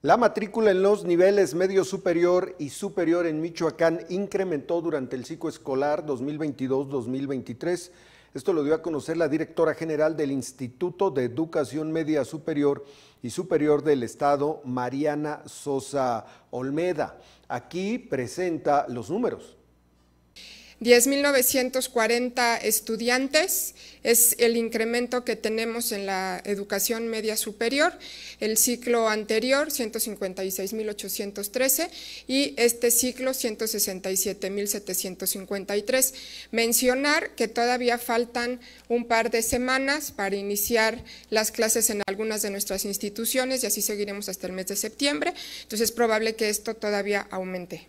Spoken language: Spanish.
La matrícula en los niveles medio superior y superior en Michoacán incrementó durante el ciclo escolar 2022-2023. Esto lo dio a conocer la directora general del Instituto de Educación Media Superior y Superior del Estado, Mariana Sosa Olmeda. Aquí presenta los números. 10.940 estudiantes es el incremento que tenemos en la educación media superior, el ciclo anterior 156.813 y este ciclo 167.753. Mencionar que todavía faltan un par de semanas para iniciar las clases en algunas de nuestras instituciones y así seguiremos hasta el mes de septiembre, entonces es probable que esto todavía aumente.